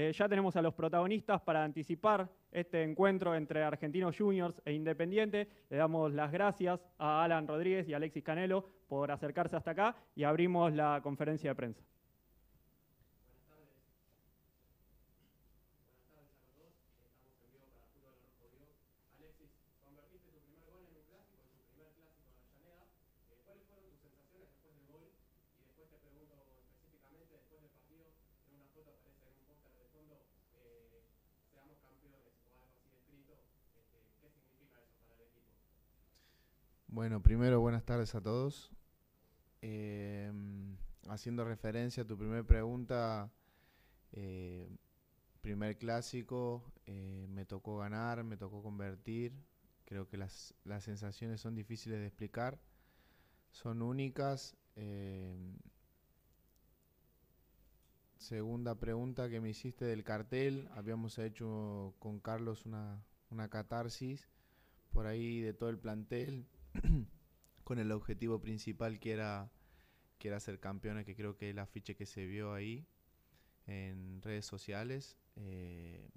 Eh, ya tenemos a los protagonistas para anticipar este encuentro entre Argentinos Juniors e Independiente. Le damos las gracias a Alan Rodríguez y Alexis Canelo por acercarse hasta acá y abrimos la conferencia de prensa. Bueno, primero buenas tardes a todos. Em, haciendo referencia a tu primera pregunta, eh, primer clásico, eh, me tocó ganar, me tocó convertir. Creo que las, las sensaciones son difíciles de explicar, son únicas. Em, segunda pregunta que me hiciste del cartel, habíamos hecho con Carlos una, una catarsis por ahí de todo el plantel con el objetivo principal que era, que era ser campeones, que creo que el afiche que se vio ahí en redes sociales, eh,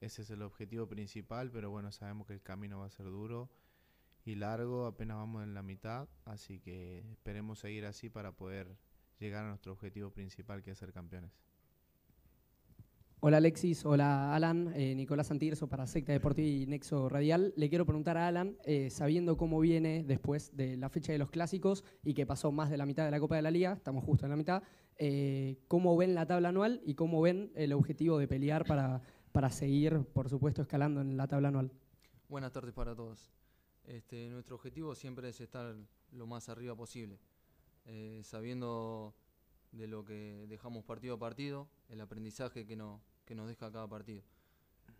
ese es el objetivo principal, pero bueno, sabemos que el camino va a ser duro y largo, apenas vamos en la mitad, así que esperemos seguir así para poder llegar a nuestro objetivo principal que es ser campeones. Hola Alexis, hola Alan, eh, Nicolás Santirso para Secta Deportiva y Nexo Radial. Le quiero preguntar a Alan, eh, sabiendo cómo viene después de la fecha de los clásicos y que pasó más de la mitad de la Copa de la Liga, estamos justo en la mitad, eh, ¿cómo ven la tabla anual y cómo ven el objetivo de pelear para, para seguir, por supuesto, escalando en la tabla anual? Buenas tardes para todos. Este, nuestro objetivo siempre es estar lo más arriba posible, sabiendo de lo que dejamos partido a partido, el aprendizaje que, no, que nos deja cada partido.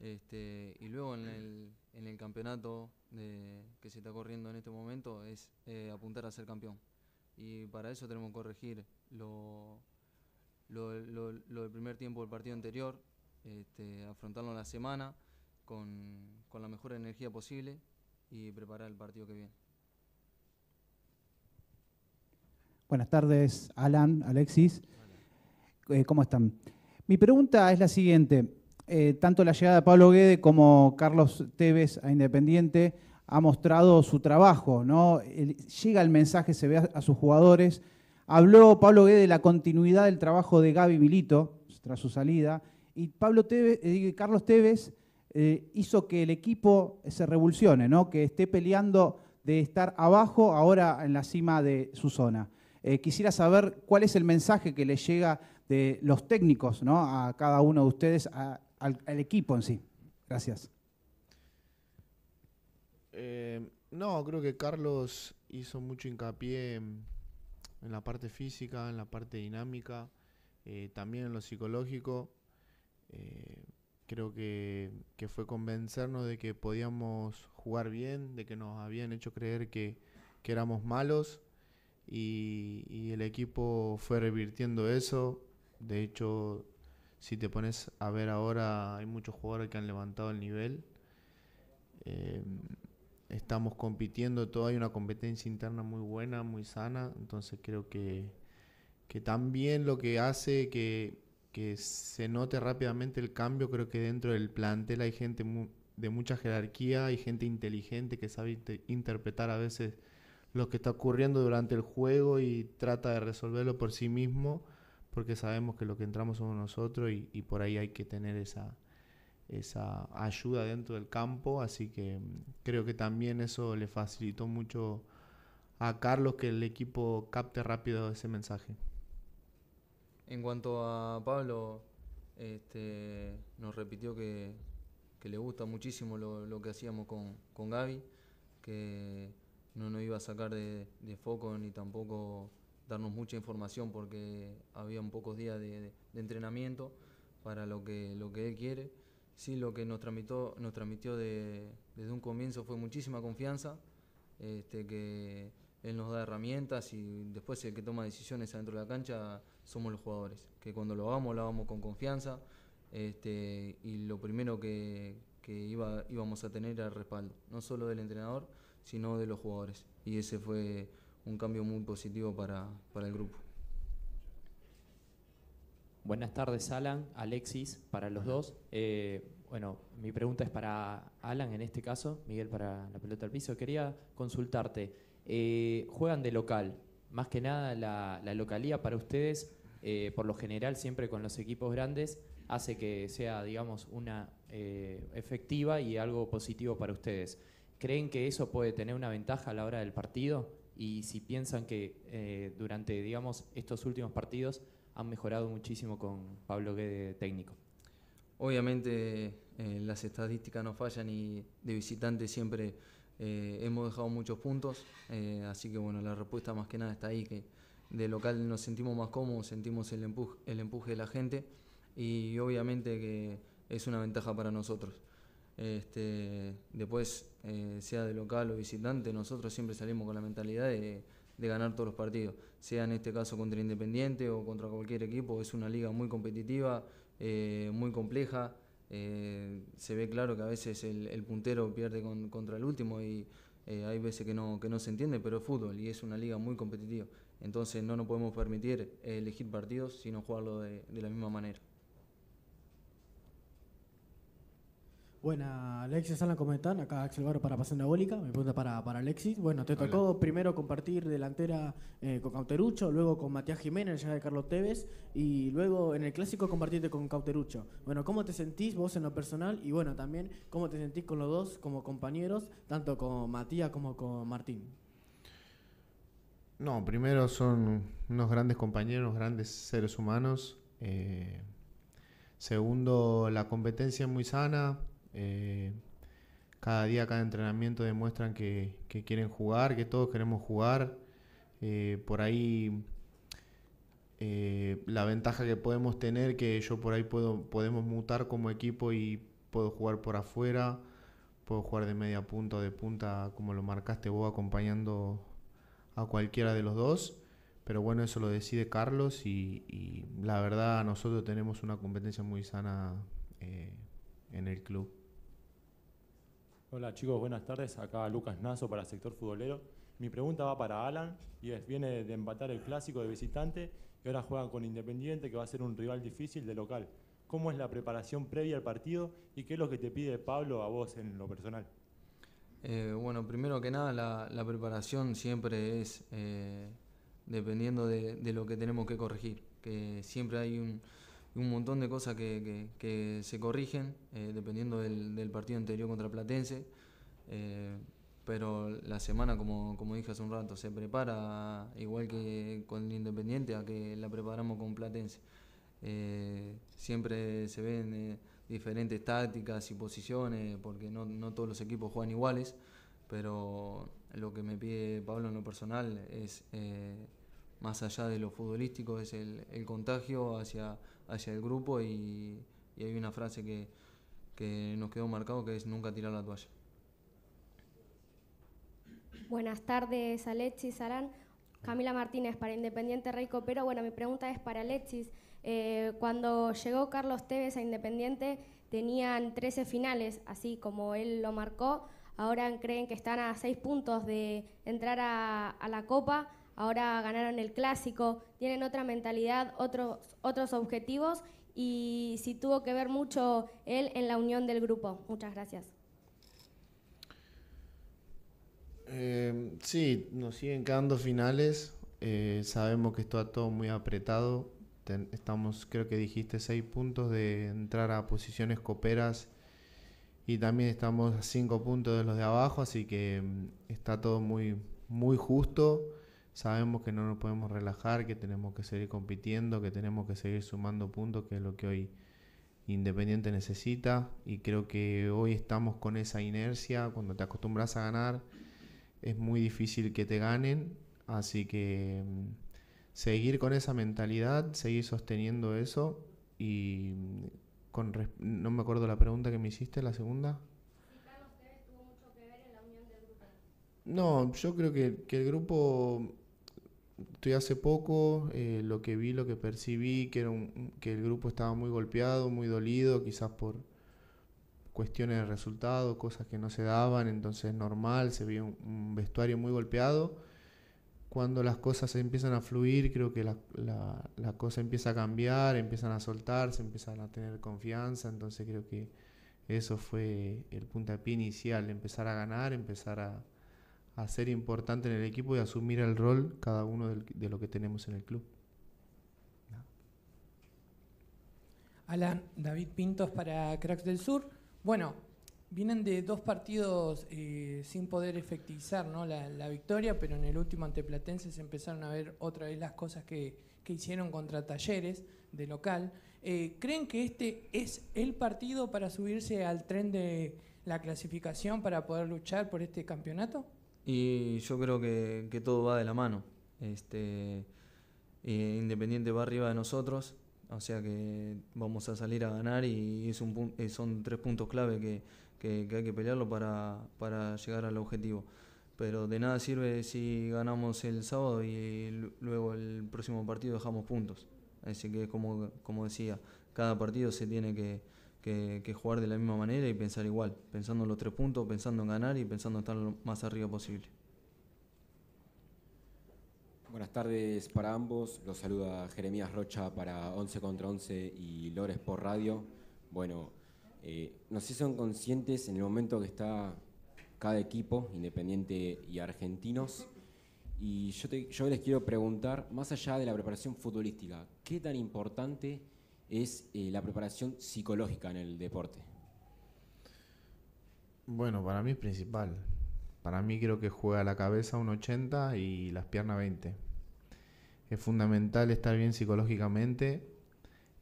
Este, y luego en el, en el campeonato que se está corriendo en este momento es eh, apuntar a ser campeón. Y para eso tenemos que corregir lo, del primer tiempo del partido anterior, este, afrontarlo en la semana con, la mejor energía posible y preparar el partido que viene. Buenas tardes, Alan, Alexis. Eh, ¿Cómo están? Mi pregunta es la siguiente. Eh, tanto la llegada de Pablo Guede como Carlos Tevez a Independiente ha mostrado su trabajo, ¿no? Llega el mensaje, se ve a, sus jugadores. Habló Pablo Guede de la continuidad del trabajo de Gaby Milito tras su salida. Y Pablo eh, Carlos Tevez eh, hizo que el equipo se revolucione, ¿no? que esté peleando de estar abajo ahora en la cima de su zona. quisiera saber cuál es el mensaje que le llega de los técnicos, ¿no? A cada uno de ustedes, al, equipo en sí. Gracias. Eh, no, creo que Carlos hizo mucho hincapié en, la parte física, en la parte dinámica, eh, también en lo psicológico. Eh, creo que, fue convencernos de que podíamos jugar bien, de que nos habían hecho creer que, éramos malos y, el equipo fue revirtiendo eso, de hecho, si te pones a ver ahora, hay muchos jugadores que han levantado el nivel. Eh, estamos compitiendo, todo hay una competencia interna muy buena, muy sana. Entonces creo que, que también lo que hace que, se note rápidamente el cambio, creo que dentro del plantel hay gente de mucha jerarquía, hay gente inteligente que sabe interpretar a veces lo que está ocurriendo durante el juego y trata de resolverlo por sí mismo porque sabemos que lo que entramos somos nosotros y, por ahí hay que tener esa, esa ayuda dentro del campo, así que mm, creo que también eso le facilitó mucho a Carlos que el equipo capte rápido ese mensaje. En cuanto a Pablo, este, nos repitió que, le gusta muchísimo lo, que hacíamos con, Gaby, que no nos iba a sacar de foco ni tampoco darnos mucha información porque había un pocos días de, entrenamiento para lo que, lo que él quiere. Sí, lo que nos transmitió, nos transmitió desde un comienzo fue muchísima confianza, este, que él nos da herramientas y después el que toma decisiones adentro de la cancha somos los jugadores, que cuando lo hagamos lo hagamos con confianza este, y lo primero que, que iba, íbamos a tener era el respaldo, no solo del entrenador, sino de los jugadores. Y ese fue un cambio muy positivo para, el grupo. Buenas tardes, Alan, Alexis, para los dos. Eh, bueno, mi pregunta es para Alan en este caso, Miguel para la pelota al piso. Quería consultarte, eh, juegan de local, más que nada la, localía para ustedes, eh, por lo general siempre con los equipos grandes, hace que sea, digamos, una efectiva y algo positivo para ustedes. ¿Creen que eso puede tener una ventaja a la hora del partido? y si piensan que eh, durante, digamos, estos últimos partidos han mejorado muchísimo con Pablo Guede técnico. Obviamente eh, las estadísticas no fallan y de visitante siempre eh, hemos dejado muchos puntos, así que bueno, la respuesta más que nada está ahí, que de local nos sentimos más cómodos, sentimos el empuje, el empuje de la gente y obviamente que es una ventaja para nosotros. Este, después, eh, sea de local o visitante, nosotros siempre salimos con la mentalidad de, ganar todos los partidos, sea en este caso contra Independiente o contra cualquier equipo, es una liga muy competitiva, eh, muy compleja, eh, se ve claro que a veces el, puntero pierde contra el último y hay veces que no, que no se entiende, pero fútbol y es una liga muy competitiva, entonces no nos podemos permitir elegir partidos sino jugarlo de la misma manera. Buena, Alexis Alan, ¿cómo están? Acá Axel Barro para Pasión Diabólica. Me pregunta para, para Alexis. Bueno, te tocó primero compartir delantera eh, con Cauterucho, luego con Matías Jiménez, ya de Carlos Tevez, y luego en el clásico compartirte con Cauterucho. Bueno, ¿cómo te sentís vos en lo personal? Y bueno, también, ¿cómo te sentís con los dos como compañeros, tanto con Matías como con Martín? No, primero son unos grandes compañeros, grandes seres humanos. Eh, segundo, la competencia es muy sana eh, cada día, cada entrenamiento demuestran que, quieren jugar, que todos queremos jugar. Eh, por ahí eh, la ventaja que podemos tener, que yo por ahí puedo, podemos mutar como equipo y puedo jugar por afuera, puedo jugar de media punta o de punta, como lo marcaste vos, acompañando a cualquiera de los dos. Pero bueno, eso lo decide Carlos y, la verdad nosotros tenemos una competencia muy sana en el club. Hola chicos, buenas tardes. Acá Lucas Nazo para Sector Futbolero. Mi pregunta va para Alan y viene de empatar el clásico de visitante y ahora juega con Independiente que va a ser un rival difícil de local. ¿Cómo es la preparación previa al partido y qué es lo que te pide Pablo a vos en lo personal? Eh, bueno, primero que nada la, preparación siempre es eh, dependiendo de, lo que tenemos que corregir, que siempre hay un, un montón de cosas que, se corrigen eh, dependiendo del, partido anterior contra Platense. Eh, pero la semana, como, dije hace un rato, se prepara igual que con Independiente, a que la preparamos con Platense. Eh, siempre se ven diferentes tácticas y posiciones, porque no, no todos los equipos juegan iguales, pero lo que me pide Pablo en lo personal es, más allá de lo futbolístico, es el contagio hacia hacia el grupo y, hay una frase que, nos quedó marcado que es nunca tirar la toalla. Buenas tardes, Alexis, Arán. Camila Martínez para Independiente Rey Copero. Bueno, mi pregunta es para Alexis. Eh, cuando llegó Carlos Tevez a Independiente tenían 13 finales, así como él lo marcó. Ahora creen que están a 6 puntos de entrar a la Copa ahora ganaron el clásico, tienen otra mentalidad, otros, otros objetivos y sí tuvo que ver mucho él en la unión del grupo. Muchas gracias. Em, sí, nos siguen quedando finales. Eh, sabemos que está todo muy apretado. estamos, creo que dijiste, seis puntos de entrar a posiciones coperas y también estamos a cinco puntos de los de abajo, así que em, está todo muy, muy justo sabemos que no nos podemos relajar, que tenemos que seguir compitiendo, que tenemos que seguir sumando puntos, que es lo que hoy Independiente necesita. Y creo que hoy estamos con esa inercia, cuando te acostumbras a ganar, es muy difícil que te ganen. Así que mm, seguir con esa mentalidad, seguir sosteniendo eso y mm, con no me acuerdo la pregunta que me hiciste, la segunda. No, yo creo que, que el grupo estoy hace poco, eh, lo que vi, lo que percibí, que, era que el grupo estaba muy golpeado, muy dolido, quizás por cuestiones de resultado, cosas que no se daban, entonces normal, se vio un, vestuario muy golpeado. Cuando las cosas empiezan a fluir, creo que la, la cosa empieza a cambiar, empiezan a soltarse, empiezan a tener confianza, entonces creo que eso fue el puntapié inicial, empezar a ganar, empezar a, a ser importante en el equipo y asumir el rol cada uno de lo que tenemos en el club. Alan, David Pintos para Cracks del Sur. Bueno, vienen de dos partidos eh, sin poder efectivizar ¿no? la, victoria, pero en el último ante se empezaron a ver otra vez las cosas que, hicieron contra Talleres de local. Eh, ¿Creen que este es el partido para subirse al tren de la clasificación para poder luchar por este campeonato? Y yo creo que, todo va de la mano. Este, eh, Independiente va arriba de nosotros, o sea que vamos a salir a ganar y es un, eh, son tres puntos clave que, hay que pelearlo para, llegar al objetivo. Pero de nada sirve si ganamos el sábado y luego el próximo partido dejamos puntos. Así que como decía, cada partido se tiene que, que, jugar de la misma manera y pensar igual, pensando en los tres puntos, pensando en ganar y pensando en estar lo más arriba posible. Buenas tardes para ambos, los saluda Jeremías Rocha para 11 contra 11 y Lores por radio. Bueno, eh, no sé si son conscientes en el momento que está cada equipo, Independiente y Argentinos. Y yo, yo les quiero preguntar, más allá de la preparación futbolística, ¿qué tan importante es eh, la preparación psicológica en el deporte? Bueno, para mí es principal. Para mí creo que juega la cabeza un 80 y las piernas 20. Es fundamental estar bien psicológicamente.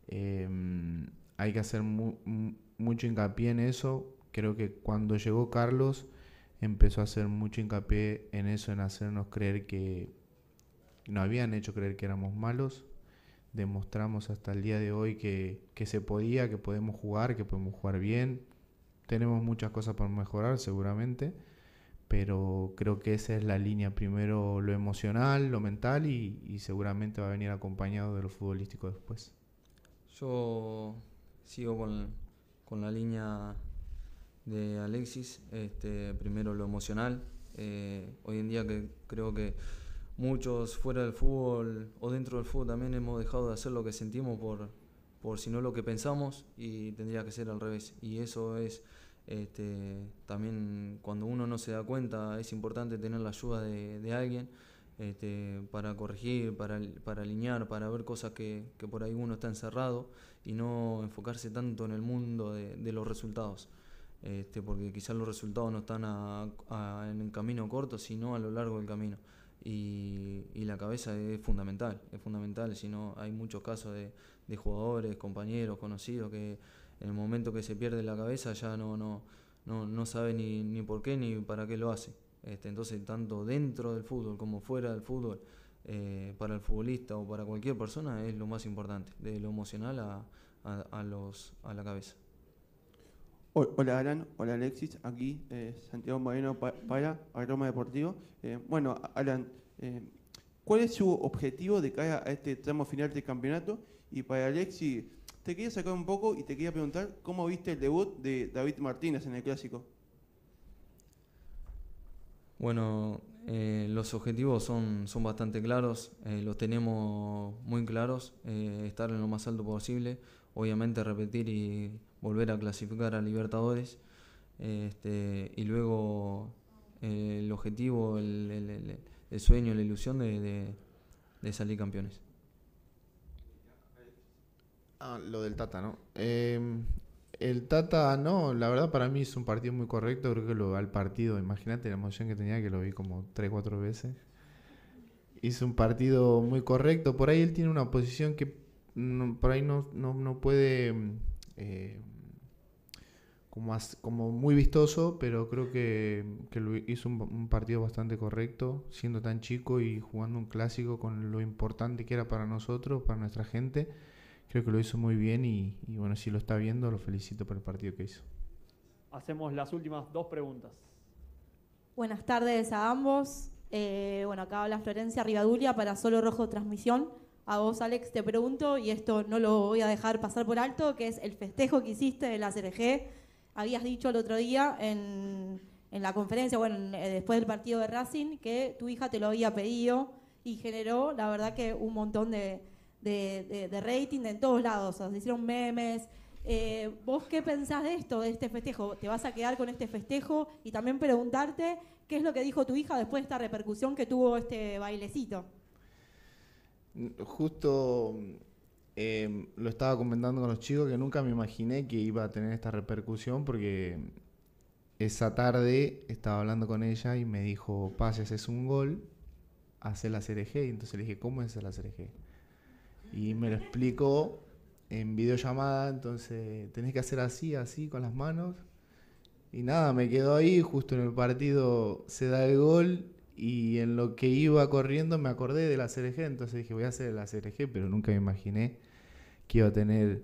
Em, hay que hacer mucho hincapié en eso. Creo que cuando llegó Carlos empezó a hacer mucho hincapié en eso, en hacernos creer que nos habían hecho creer que éramos malos demostramos hasta el día de hoy que, se podía, que podemos jugar, que podemos jugar bien. Tenemos muchas cosas por mejorar seguramente, pero creo que esa es la línea, primero lo emocional, lo mental y, seguramente va a venir acompañado de lo futbolístico después. Yo sigo con, la línea de Alexis, este, primero lo emocional. Eh, hoy en día que creo que muchos fuera del fútbol o dentro del fútbol también hemos dejado de hacer lo que sentimos por, por si no lo que pensamos y tendría que ser al revés. Y eso es este, también cuando uno no se da cuenta, es importante tener la ayuda de, alguien este, para corregir, para, alinear, para ver cosas que, que, por ahí uno está encerrado y no enfocarse tanto en el mundo de, los resultados. Este, porque quizás los resultados no están en el camino corto, sino a lo largo del camino y, la cabeza es fundamental, es fundamental, si no hay muchos casos de, jugadores, compañeros, conocidos, que en el momento que se pierde la cabeza ya no, no, no, no sabe ni, ni por qué ni para qué lo hace. Este, entonces, tanto dentro del fútbol como fuera del fútbol, eh, para el futbolista o para cualquier persona es lo más importante, de lo emocional a, a los, a la cabeza. Hola Alan, hola Alexis, aquí eh, Santiago Moreno para Aroma Deportivo. Eh, bueno, Alan, eh, ¿cuál es su objetivo de cara a este tramo final del campeonato? Y para Alexis, te quería sacar un poco y te quería preguntar cómo viste el debut de David Martínez en el clásico. Bueno, los objetivos son, son bastante claros, los tenemos muy claros, estar en lo más alto posible, obviamente repetir y volver a clasificar a Libertadores. Este, y luego eh, el objetivo, el, sueño, la ilusión de, salir campeones. Ah, lo del Tata, ¿no? Em, el Tata, no, la verdad para mí es un partido muy correcto, creo que lo, al partido, imagínate la emoción que tenía que lo vi como 3, 4 veces. Hizo un partido muy correcto, por ahí él tiene una posición que por ahí no, no, puede mm, eh, como, muy vistoso, pero creo que, lo hizo un, partido bastante correcto, siendo tan chico y jugando un clásico con lo importante que era para nosotros, para nuestra gente. Creo que lo hizo muy bien y, bueno, si lo está viendo, lo felicito por el partido que hizo. Hacemos las últimas dos preguntas. Buenas tardes a ambos. Eh, bueno, acá habla Florencia Rivadulia para Solo Rojo Transmisión a vos, Alex, te pregunto, y esto no lo voy a dejar pasar por alto, que es el festejo que hiciste de la CRG. Habías dicho el otro día en, en la conferencia, bueno, eh, después del partido de Racing, que tu hija te lo había pedido y generó, la verdad, que un montón de, de, de, rating en todos lados. O sea, se hicieron memes. Eh, ¿Vos qué pensás de esto, de este festejo? ¿Te vas a quedar con este festejo? Y también preguntarte qué es lo que dijo tu hija después de esta repercusión que tuvo este bailecito. Justo em, lo estaba comentando con los chicos que nunca me imaginé que iba a tener esta repercusión porque esa tarde estaba hablando con ella y me dijo, pases es un gol, hace la CRG. Y entonces le dije, ¿cómo es la CRG? Y me lo explicó en videollamada, entonces tenés que hacer así, así, con las manos. Y nada, me quedo ahí, justo en el partido se da el gol y en lo que iba corriendo me acordé de la CRG, entonces dije, voy a hacer la CRG, pero nunca me imaginé que iba a tener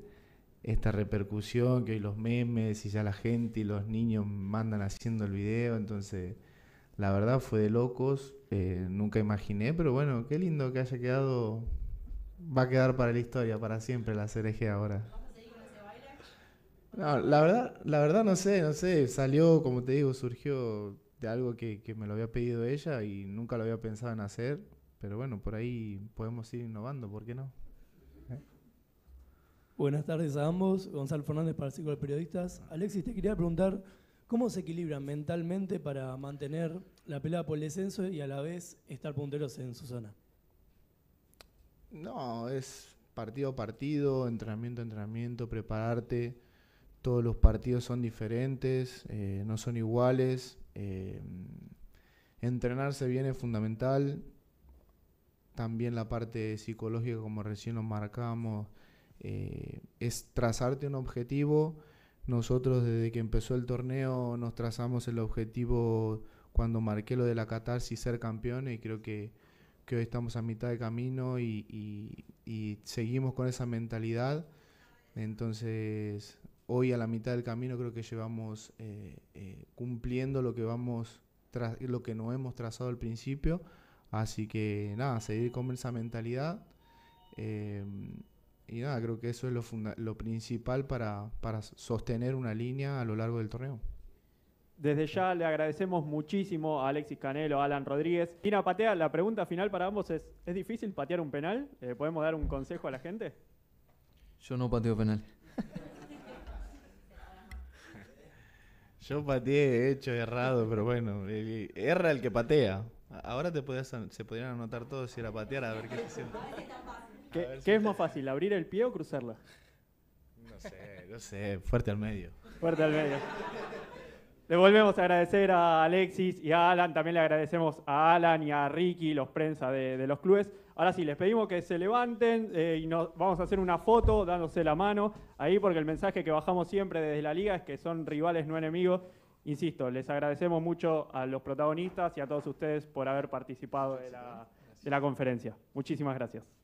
esta repercusión, que hoy los memes y ya la gente y los niños mandan haciendo el video, entonces la verdad fue de locos, eh, nunca imaginé, pero bueno, qué lindo que haya quedado, va a quedar para la historia, para siempre la CRG ahora. No, la verdad, la verdad no sé, no sé, salió, como te digo, surgió de algo que, me lo había pedido ella y nunca lo había pensado en hacer, pero bueno, por ahí podemos ir innovando, ¿por qué no? ¿Eh? Buenas tardes a ambos, Gonzalo Fernández para el ciclo de Periodistas. Alexis, te quería preguntar, ¿cómo se equilibran mentalmente para mantener la pelea por el descenso y a la vez estar punteros en su zona? No, es partido a partido, entrenamiento a entrenamiento, prepararte todos los partidos son diferentes, eh, no son iguales. Eh, entrenarse bien es fundamental. También la parte psicológica, como recién lo marcamos, eh, es trazarte un objetivo. Nosotros desde que empezó el torneo nos trazamos el objetivo cuando marqué lo de la catarsis ser campeón. y creo que, hoy estamos a mitad de camino y, y seguimos con esa mentalidad. Entonces hoy a la mitad del camino creo que llevamos eh, eh, cumpliendo lo que vamos lo que no hemos trazado al principio. Así que nada, seguir con esa mentalidad. Em, y nada, creo que eso es lo, principal para, sostener una línea a lo largo del torneo. Desde ya le agradecemos muchísimo a Alexis Canelo, a Alan Rodríguez. Tina Patea, la pregunta final para ambos es, ¿es difícil patear un penal? Eh, ¿Podemos dar un consejo a la gente? Yo no pateo penal. Yo pateé, he hecho, errado, pero bueno, eh, eh, erra el que patea. Ahora te se podrían anotar todos si era patear, a ver qué se siente. ¿Qué, es más fácil, abrir el pie o cruzarla? No sé, no sé, fuerte al medio. Fuerte al medio. Le volvemos a agradecer a Alexis y a Alan, también le agradecemos a Alan y a Ricky, los prensa de, de los clubes. Ahora sí, les pedimos que se levanten eh, y nos, vamos a hacer una foto dándose la mano ahí porque el mensaje que bajamos siempre desde la liga es que son rivales, no enemigos. Insisto, les agradecemos mucho a los protagonistas y a todos ustedes por haber participado de la conferencia. Muchísimas gracias.